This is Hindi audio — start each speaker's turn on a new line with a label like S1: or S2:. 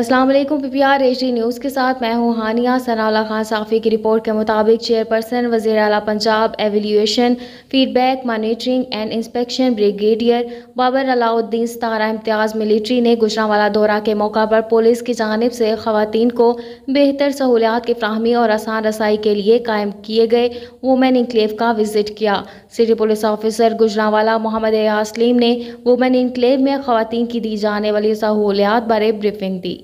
S1: अस्सलाम वालेकुम पीपीआर एचडी न्यूज़ के साथ मैं हूँ हानिया सनाला खान साफ़ी की रिपोर्ट के मुताबिक चेयरपर्सन वजीर अला Punjab evaluation feedback monitoring and inspection brigadier Babar Alauddin सतारा इम्तियाज़ मिलिट्री ने गुजरावाला दौरा के मौका पर पुलिस की जानब से ख़वान को बेहतर सहूलियात की फ्राहमी और आसान रसाई के लिए कायम किए गए वुमेन इंक्लेव का विजिट किया city police officer Gujranwala Mohammad यासलीम ने वुमेन इंक्लेव में ख़वान की दी जाने वाली सहूलियात बारे ब्रीफिंग दी